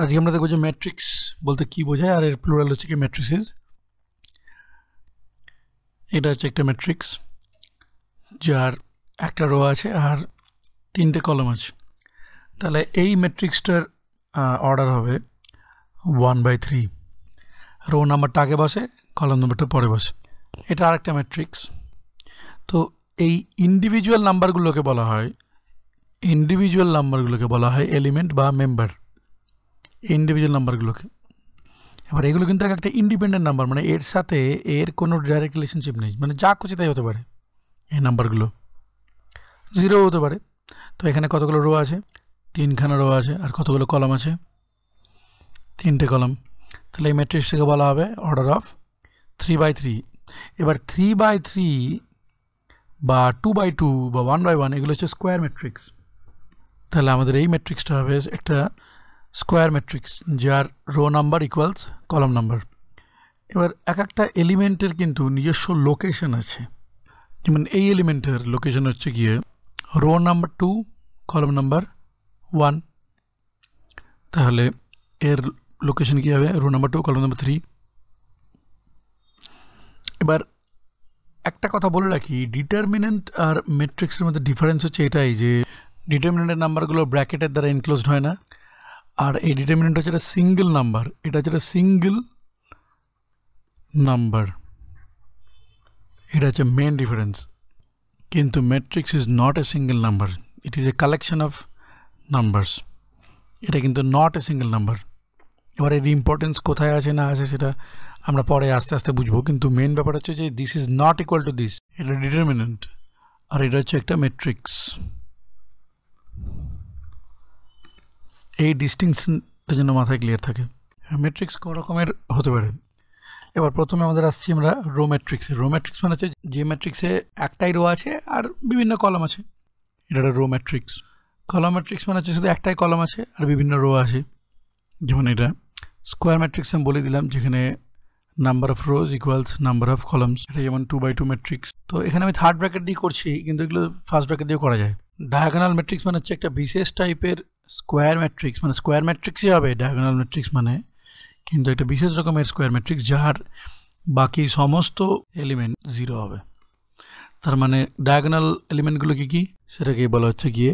আজকে আমরা দেখবো যে ম্যাট্রিক্স বলতে কি বোঝায় আর এর প্লুরাল হচ্ছে কি ম্যাট্রিক্সিস এটা হচ্ছে একটা ম্যাট্রিক্স যার একটা রো আছে আর তিনটে কলম আছে তাহলে এই ম্যাট্রিক্সটার অর্ডার হবে ওয়ান বাই থ্রি রো নাম্বারটা আগে বসে কলম নাম্বারটা পরে বসে এটা আর একটা ম্যাট্রিক্স তো এই ইন্ডিভিজুয়াল নাম্বারগুলোকে বলা হয় ইন্ডিভিজুয়াল নাম্বারগুলোকে বলা হয় এলিমেন্ট বা মেম্বার ইন্ডিভিজুয়াল নাম্বারগুলোকে এবার এগুলো কিন্তু এক একটা ইন্ডিপেন্ডেন্ট নাম্বার মানে এর সাথে এর কোনো ডাইরেক্ট রিলেশনশিপ নেই মানে যা খুশি তাই হতে পারে এই নাম্বারগুলো জিরো হতে পারে তো এখানে কতগুলো রো আছে তিনখানা রো আছে আর কতগুলো কলম আছে তিনটে কলম তাহলে এই ম্যাট্রিক্সটাকে বলা হবে order of three by three এবার থ্রি বাই থ্রি বা টু বাই টু বা ওয়ান বাই ওয়ান এগুলো হচ্ছে স্কোয়ার ম্যাট্রিক্স তাহলে আমাদের এই ম্যাট্রিক্সটা হবে একটা স্কোয়ার ম্যাট্রিক্স যার row number equals column number এবার এক একটা এলিমেন্টের কিন্তু নিজস্ব লোকেশন আছে যেমন এই এলিমেন্টের লোকেশন হচ্ছে গিয়ে row number two column number one তাহলে এর লোকেশন কী হবে row number two column number three এবার একটা কথা বলে রাখি ডিটারমিনেন্ট আর ম্যাট্রিক্সের মধ্যে ডিফারেন্স হচ্ছে এটাই যে ডিটারমিনেন্টের নাম্বারগুলো ব্র্যাকেটের দ্বারা ইনক্লোজড হয় না আর ডিটারমিনেন্ট হচে একটা সিঙ্গেল নাম্বার এটা যেটা সিঙ্গেল নাম্বার এটা যে মেইন ডিফারেন্স কিন্তু matrix is not a single number it is a collection of numbers এটা কিন্তু নট এ সিঙ্গেল নাম্বার এর রি ইম্পর্টেন্স কোথায় আছে না আছে সেটা আমরা পরে আস্তে আস্তে বুঝব কিন্তু মেইন ব্যাপারটা হচ্ছে যে this is not equal to this এটা ডিটারমিনেন্ট আর এটা হচ্ছে একটা ম্যাট্রিক্স এই ডিস্টিংশনটা যেন মাথায় ক্লিয়ার থাকে ম্যাট্রিক্স ক রকমের হতে পারে এবার প্রথমে আমাদের আসছি আমরা রো ম্যাট্রিক্সে রো ম্যাট্রিক্স মানে হচ্ছে যে ম্যাট্রিক্সে একটাই রো আছে আর বিভিন্ন কলম আছে এটা একটা রো ম্যাট্রিক্স কলম ম্যাট্রিক্স মানে হচ্ছে শুধু একটাই কলম আছে আর বিভিন্ন রো আছে যেমন এটা স্কোয়ার ম্যাট্রিক্স আমি বলে দিলাম যেখানে number of rows equals number of columns এটা যেমন টু বাই টু ম্যাট্রিক্স তো এখানে আমি থার্ড ব্র্যাকেট দিয়ে করছি কিন্তু এগুলো ফার্স্ট ব্র্যাকেট দিয়ে করা যায় ডায়াগোনাল ম্যাট্রিক্স মানে হচ্ছে একটা বিশেষ টাইপের স্কোয়ার ম্যাট্রিক্স মানে স্কোয়ার ম্যাট্রিক্সই হবে ডায়াগোনাল ম্যাট্রিক্স মানে কিন্তু এটা বিশেষ রকমের স্কোয়ার ম্যাট্রিক্স যার বাকি সমস্ত এলিমেন্ট জিরো হবে তার মানে ডায়াগোনাল এলিমেন্ট গুলো কি কি সেটা কি বলা হচ্ছে গিয়ে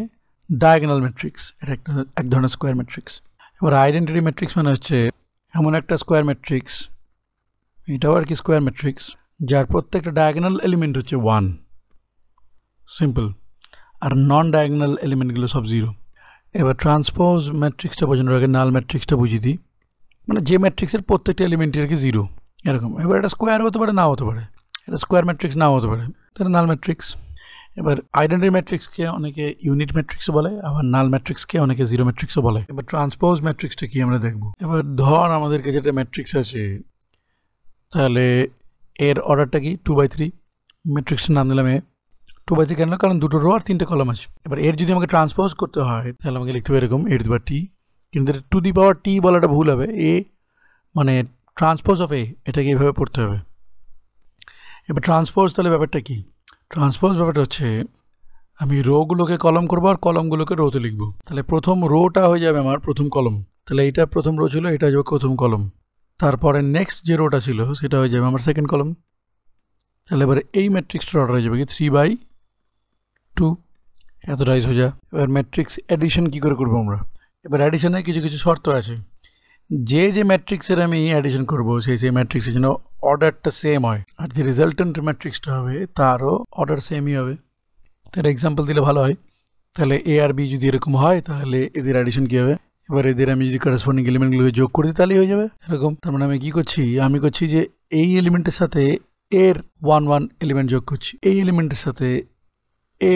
ডায়াগোনাল ম্যাট্রিক্স এটা এক ধরনের স্কোয়ার ম্যাট্রিক্স এবার আইডেন্টিটি ম্যাট্রিক্স মানে হচ্ছে এমন একটা স্কোয়ার ম্যাট্রিক্স এটা আর কি স্কোয়ার ম্যাট্রিক্স যার প্রত্যেকটা ডায়াগোনাল এলিমেন্ট হচ্ছে 1 সিম্পল আর নন ডায়াগোনাল এলিমেন্ট গুলো সব জিরো এবা ট্রান্সপোজ ম্যাট্রিক্স বা জিরোগণাল ম্যাট্রিক্স টা বুঝি দি মানে যে ম্যাট্রিক্সের প্রত্যেকটি এলিমেন্ট এর কি জিরো এরকম এবারে এটা স্কয়ার হতে পারে নাও হতে পারে এটা স্কয়ার ম্যাট্রিক্স নাও হতে পারে তাহলে নাল ম্যাট্রিক্স এবারে আইডেন্টিটি ম্যাট্রিক্স কে অনেকে ইউনিট ম্যাট্রিক্স বলে আর নাল ম্যাট্রিক্স কে অনেকে জিরো ম্যাট্রিক্স বলে এবারে ট্রান্সপোজ ম্যাট্রিক্স থেকে আমরা দেখব এবারে ধর আমাদের কাছে একটা ম্যাট্রিক্স আছে তাহলে এর অর্ডারটা কি 2 বাই 3 ম্যাট্রিক্সের নাম দিলাম আমি টু বাই থ্রি কেন কারণ দুটো রো আর তিনটে কলাম আছে এবার এর যদি আমাকে ট্রান্সপোজ করতে হয় তাহলে আমাকে লিখতে হবে এরকম এ টু পাওয়ার টি কিন্তু টু দি পাওয়ার টি বলাটা ভুল হবে এ মানে ট্রান্সপোজ অফ এ এটাকে এভাবে পড়তে হবে এবার ট্রান্সপোজ তাহলে ব্যাপারটা কী ট্রান্সপোজ ব্যাপারটা হচ্ছে আমি রোগুলোকে কলম করবো আর কলমগুলোকে রোতে লিখবো তাহলে প্রথম রোটা হয়ে যাবে আমার প্রথম কলম তাহলে এটা প্রথম রো ছিল এটা হয়ে যাবে প্রথম কলম তারপরে নেক্সট যে রোটা ছিল সেটা হয়ে যাবে আমার সেকেন্ড কলম তাহলে এবার এই ম্যাট্রিক্সটার অর্ডার হয়ে যাবে কি থ্রি বাই টু হেদরাইজ হয়ে আর ম্যাট্রিক্স এডিশন কি করে করব আমরা এবারে এডিশনে কিছু কিছু শর্ত আছে যে যে ম্যাট্রিক্সের আমি এডিশন করব সেই সেই ম্যাট্রিক্সের জন্য অর্ডারটা सेम হয় আর যে রেজাল্ট্যান্ট ম্যাট্রিক্সটা হবে তারও অর্ডার सेमই হবে তার एग्जांपल দিলে ভালো হয় তাহলে এ আর বি যদি এরকম হয় তাহলে এ এর এডিশন গিয়ে হবে এবারে এদের আমি যে করেসপন্ডিং এলিমেন্টগুলোকে যোগ করতে tally হয়ে যাবে এরকম তারপরে আমি কি করছি আমি করছি যে এই এলিমেন্টের সাথে এ এর 11 এলিমেন্ট যোগ করছি এই এলিমেন্টের সাথে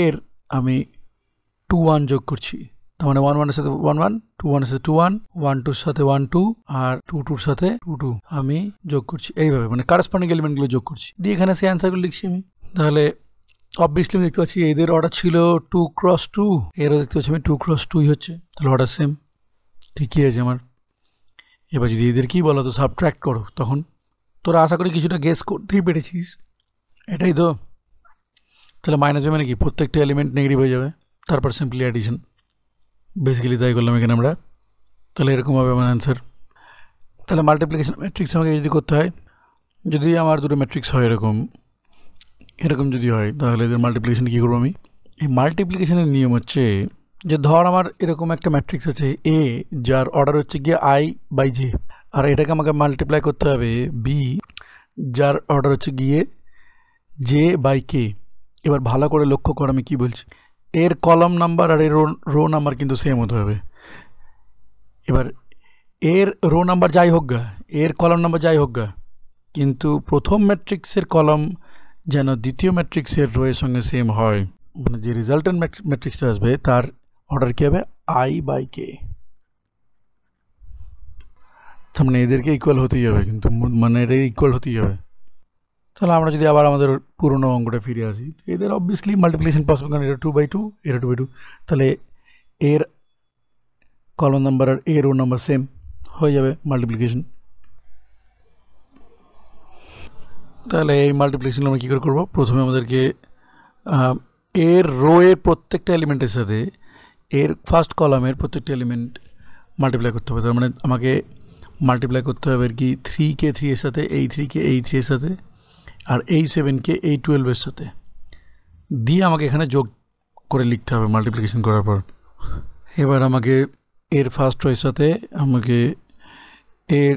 এর আমি 21 যোগ করছি মানে 11 এর সাথে 11 21 এর সাথে 21 12 এর সাথে 12 আর 22 এর সাথে 22 আমি যোগ করছি এই ভাবে মানে কারেস্পন্ডিং এলিমেন্ট গুলো যোগ করছি দিয়ে এখানে সেই आंसर গুলো লিখছি আমি তাহলে obviously আমি দেখতে পাচ্ছি এইদের অর্ডার ছিল 2 ক্রস 2 এরও দেখতে পাচ্ছি 2 ক্রস 2ই হচ্ছে তাহলে অর্ডার सेम ঠিকই আছে আমার এবার যদি এইদের কি বলতো সাবট্র্যাক করো তখন তোর আশা করি কিছুটা গেস থ্রি পেয়েছিস এটাই তো তেলে माइनसবে মানে কি প্রত্যেকটি এলিমেন্ট নেগেটিভ হয়ে যাবে তারপর सिंपली एडिशन বেসিক্যালি তাই কলমে কেন আমরা তাহলে এরকম হবে আমার आंसर তাহলে মাল্টিপ্লিকেশন ম্যাট্রিক্স আমরা যদি করতে হয় যদি আমার দুটো ম্যাট্রিক্স হয় এরকম এরকম যদি হয় তাহলে এদের মাল্টিপ্লিকেশন কি করব আমি এই মাল্টিপ্লিকেশনের নিয়ম হচ্ছে যে ধর আমার এরকম একটা ম্যাট্রিক্স আছে এ যার অর্ডার হচ্ছে g i / j আর এটাকে আমরা मल्टीप्लाई করতে হবে বি যার অর্ডার হচ্ছে g e j / k এবার ভালো করে লক্ষ্য কর আমি কি বলছি এর কলম নাম্বার আর এর রো নাম্বার কিন্তু सेम হতে হবে এবার এর রো নাম্বার যাই হগগে এর কলম নাম্বার যাই হগগে কিন্তু প্রথম ম্যাট্রিক্সের কলম যেন দ্বিতীয় ম্যাট্রিক্সের রো এর সঙ্গে सेम হয় মানে যে রেজাল্ট্যান্ট ম্যাট্রিক্সটা হবে তার অর্ডার কি হবে i বাই k আমরা এদেরকে ইকুয়াল হতেই যাবে কিন্তু মানে এর ইকুয়াল হতেই যাবে তাহলে আমরা যদি আবার আমাদের পুরনো অঙ্কটা ফিরে আসি এদের অবভিয়াসলি মাল্টিপ্লিকেশন পসিবল কারণ এটা টু বাই টু এটা টু বাই টু তাহলে এর কলম নাম্বার আর এর ও নাম্বার সেম হয়ে যাবে মাল্টিপ্লিকেশন তাহলে এই মাল্টিপ্লিকেশন আমরা কী করে করবো প্রথমে আমাদেরকে এর রো এর প্রত্যেকটা এলিমেন্টের সাথে এর ফার্স্ট কলামের প্রত্যেকটা এলিমেন্ট মাল্টিপ্লাই করতে হবে তার মানে আমাকে মাল্টিপ্লাই করতে হবে আর কি থ্রি কে থ্রি এর সাথে এই থ্রি কে এই থ্রি এর সাথে আর এই সেভেনকে এই টুয়েলভের সাথে দিয়ে আমাকে এখানে যোগ করে লিখতে হবে মাল্টিপ্লিকেশন করার পর এবার আমাকে এর ফার্স্ট ওয়ের সাথে আমাকে এর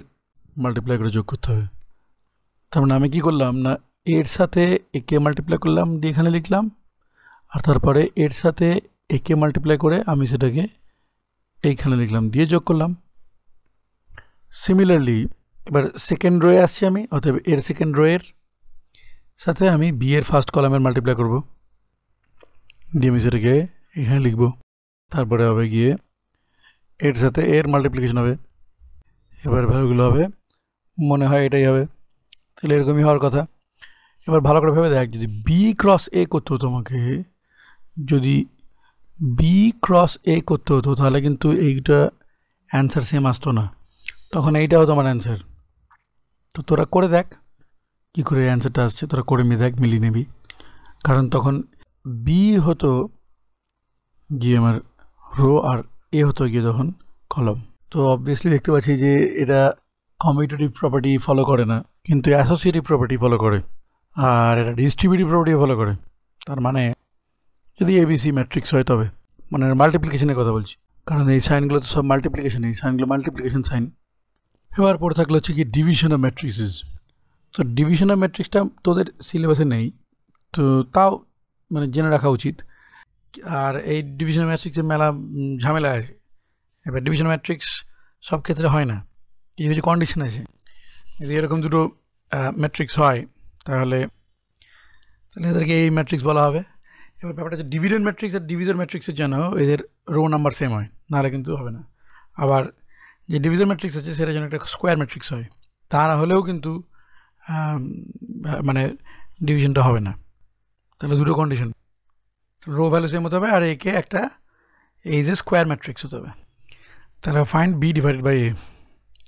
মাল্টিপ্লাই করে যোগ করতে হবে তার মানে আমি কী করলাম না এর সাথে একে মাল্টিপ্লাই করলাম দিয়ে এখানে লিখলাম আর তারপরে এর সাথে একে মাল্টিপ্লাই করে আমি সেটাকে এইখানে লিখলাম দিয়ে যোগ করলাম সিমিলারলি এবার সেকেন্ড রোয়ে আসছি আমি অতএব এর সেকেন্ড রোয়ের সাতে আমি b এর ফার্স্ট কলামের মাল্টিপ্লাই করব dm এর দিকে এখানে লিখব তারপরে হবে গিয়ে a এর সাথে a এর মাল্টিপ্লিকেশন হবে এবারে ভাল গুলো হবে মনে হয় এটাই হবে তাহলে এরকম হওয়ার কথা এবার ভালো করে ভাবে দেখ যদি b ক্রস a কত তো তোমাকে যদি b ক্রস a কত তো তাহলে কিন্তু এইটা आंसर सेम আসতো না তখন এইটাও তোমার आंसर তো তোরা করে দেখ কি করে অ্যান্সারটা আসছে তোরা করে মি এক মিলিয়ে নিবি কারণ তখন বি হতো গিয়ে আমার রো আর এ হতো গিয়ে তখন কলম তো অবভিয়াসলি দেখতে পাচ্ছি যে এটা কম্পিটিভ প্রপার্টি ফলো করে না কিন্তু অ্যাসোসিয়েটিভ প্রপার্টি ফলো করে আর এটা ডিস্ট্রিবিউটিভ প্রপার্টি ফলো করে তার মানে যদি এবিসি ম্যাট্রিক্স হয় তবে মানে মাল্টিপ্লিকেশনের কথা বলছি কারণ এই সাইনগুলো তো সব মাল্টিপ্লিকেশন এই সাইনগুলো মাল্টিপ্লিকেশন সাইন এবার পড়ে থাকলে হচ্ছে কি ডিভিশন অফ ম্যাট্রিক্সিস তো ডিভিশনাল ম্যাট্রিক্সটা তোদের সিলেবাসে নেই তো তাও মানে জেনে রাখা উচিত আর এই ডিভিশনাল ম্যাট্রিক্সের মেলা ঝামেলা আছে এবারে ডিভিশনাল ম্যাট্রিক্স সব ক্ষেত্রে হয় না কি কিছু কন্ডিশন আছে যদি এরকম দুটো ম্যাট্রিক্স হয় তাহলে তাহলে এদেরকে এই ম্যাট্রিক্স বলা হবে এবারে ব্যাপারটা হচ্ছে ডিভিডেন্ড ম্যাট্রিক্স আর ডিভিজর ম্যাট্রিক্সের জানা ওদের রো নাম্বার सेम হয় নালে কিন্তু হবে না আবার যে ডিভিজর ম্যাট্রিক্স আছে সে এর জন্য একটা স্কোয়ার ম্যাট্রিক্স হয় তা না হলেও কিন্তু মানে ডিভিশনটা হবে না তাহলে দুটো কন্ডিশন রো ভ্যালু सेम হবে আর একে একটা এ এর স্কয়ার ম্যাট্রিক্স হবে তাহলে फाइंड b / a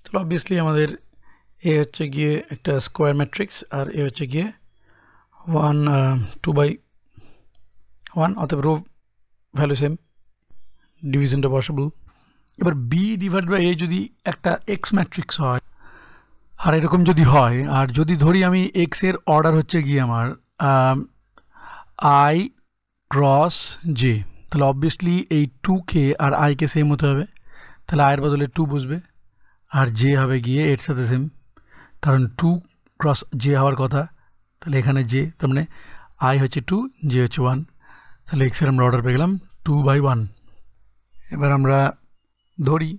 চলো obviously আমাদের a হচ্ছে গিয়ে একটা স্কয়ার ম্যাট্রিক্স আর a হচ্ছে গিয়ে 1 2 / 1 অথবা রো ভ্যালু सेम ডিভিশনটা পসিবল এবার b / a যদি একটা x ম্যাট্রিক্স হয় আর এরকম যদি হয় আর যদি ধরি আমি এক্স এর অর্ডার হচ্ছে G আমার i ক্রস j তাহলে obviously 8k আর i কে सेम হতে হবে তাহলে i এর বদলে 2 বুঝবে আর j হবে গিয়ে 8 এর সাথে सेम কারণ 2 ক্রস j হওয়ার কথা তাহলে এখানে j তুমি মানে i হচ্ছে 2 j হচ্ছে 1 তাহলে এক্স এর আমরা অর্ডার পেলাম 2/1 এবারে আমরা ধরি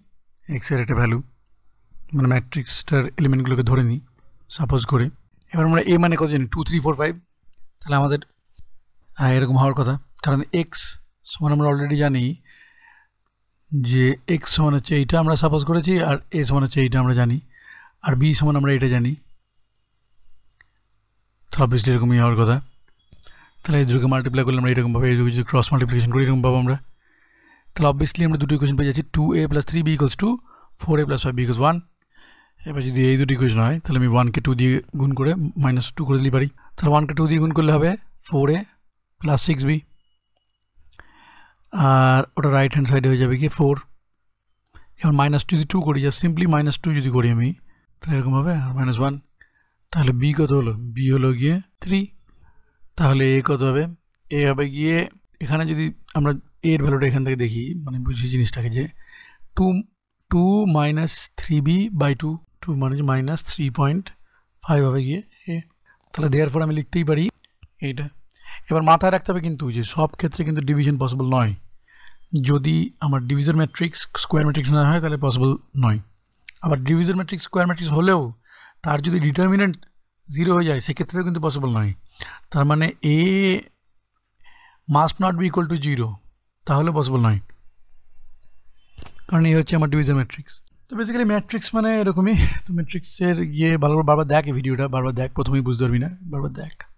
এক্স এর একটা ভ্যালু আমরা ম্যাট্রিক্সের এলিমেন্টগুলোকে ধরে নি সাপোজ করি এবার আমরা এ মানে কত জানি 2 3 4 5 তাহলে আমাদের এরকম হওয়ার কথা কারণ x সমান আমরা অলরেডি জানি যে x সমান চাই এটা আমরা সাপোজ করেছি আর a সমান চাই এটা আমরা জানি আর b সমান আমরা এটা জানি তাহলে এইরকমই হওয়ার কথা তাহলে এই দুকে মাল্টিপ্লাই করলে আমরা এরকম ভাবে এই দুকে ক্রস মাল্টিপ্লিকেশন করিremmo আমরা তাহলে obviously আমরা দুটো ইকুয়েশন পেয়ে যাচ্ছি 2a + 3b = 4a + 5b = 1 এবার যদি এই দুটো ইকুয়েশন হয় তাহলে আমি 1 কে 2 দিয়ে গুণ করে -2 করে দিই পারি তাহলে 1 কে 2 দিয়ে গুণ করলে হবে 4a + 6b আর ওটা রাইট হ্যান্ড সাইডে হয়ে যাবে কি 4 আর -2 দিয়ে 2 করি যা सिंपली -2 দিয়ে করি আমি তাহলে এরকম হবে -1 তাহলে b কত হলো b হলো গিয়ে 3 তাহলে a কত হবে a হবে গিয়ে এখানে যদি আমরা a এর ভ্যালুটা এখান থেকে দেখি মানে বুঝিয়ে জিনিসটাকে যে 2 2 - 3b / 2 তো মানে -3.5 হবে গিয়ে তাহলে देयरफॉर আমি লিখতেই পারি এইটা এবার মাথা রাখতে হবে কিন্তু এই যে সব ক্ষেত্রে কিন্তু ডিভিশন পসিবল নয় যদি আমাদের ডিভিজার ম্যাট্রিক্স স্কোয়ার ম্যাট্রিক্স না হয় তাহলে পসিবল নয় আবার ডিভিজার ম্যাট্রিক্স স্কোয়ার ম্যাট্রিক্স হলেও তার যদি ডিটারমিন্যান্ট জিরো হয়ে যায় সে ক্ষেত্রেও কিন্তু পসিবল নয় তার মানে a must not be equal to 0 তাহলে পসিবল নয় কারণ এই হচ্ছে আমাদের ডিভিজার ম্যাট্রিক্স तो बेसिकाली मैट्रिक्स मैंने रखम ही तो मैट्रिक्सर ये भलो बार बार देख भिडियो बार बार देख प्रथम ही भी ना बार बार देख